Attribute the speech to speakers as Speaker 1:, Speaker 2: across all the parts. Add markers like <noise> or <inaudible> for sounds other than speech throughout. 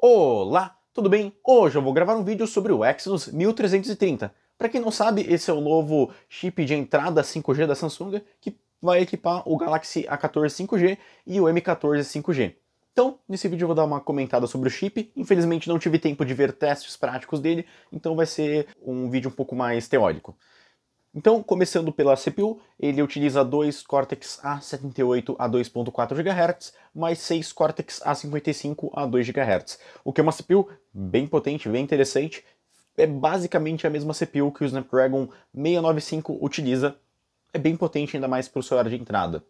Speaker 1: Olá, tudo bem? Hoje eu vou gravar um vídeo sobre o Exynos 1330. Para quem não sabe, esse é o novo chip de entrada 5G da Samsung que vai equipar o Galaxy A14 5G e o M14 5G. Então, nesse vídeo eu vou dar uma comentada sobre o chip. Infelizmente não tive tempo de ver testes práticos dele, então vai ser um vídeo um pouco mais teórico. Então, começando pela CPU, ele utiliza dois Cortex A78 a 2.4 GHz, mais seis Cortex A55 a 2 GHz, o que é uma CPU bem potente, bem interessante. É basicamente a mesma CPU que o Snapdragon 695 utiliza. É bem potente, ainda mais para o celular de entrada.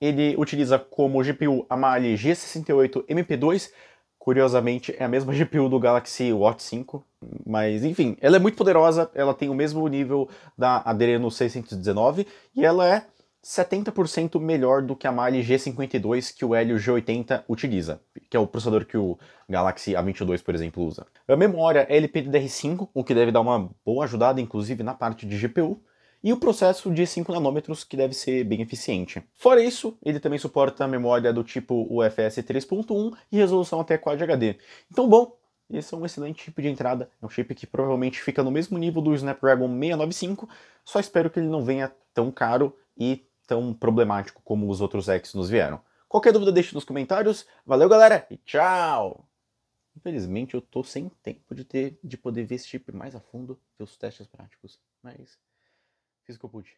Speaker 1: Ele utiliza como GPU a Mali G68 MP2, curiosamente é a mesma GPU <laughs> do Galaxy Watch 5, mas enfim, ela é muito poderosa, ela tem o mesmo nível da Adreno 619 e ela é 70% melhor do que a Mali G52 que o Helio G80 utiliza, que é o processador que o Galaxy A22, por exemplo, usa. A memória é LPDDR5, o que deve dar uma boa ajudada, inclusive, na parte de GPU e o processo de 5 nanômetros, que deve ser bem eficiente. Fora isso, ele também suporta memória do tipo UFS 3.1 e resolução até Quad HD. Então, bom, esse é um excelente chip de entrada, é um chip que provavelmente fica no mesmo nível do Snapdragon 695, só espero que ele não venha tão caro e tão problemático como os outros X nos vieram. Qualquer dúvida deixe nos comentários. Valeu, galera, e tchau! Infelizmente eu tô sem tempo de ter de poder ver esse chip mais a fundo, ver os testes práticos, mas Fiz o que eu pude.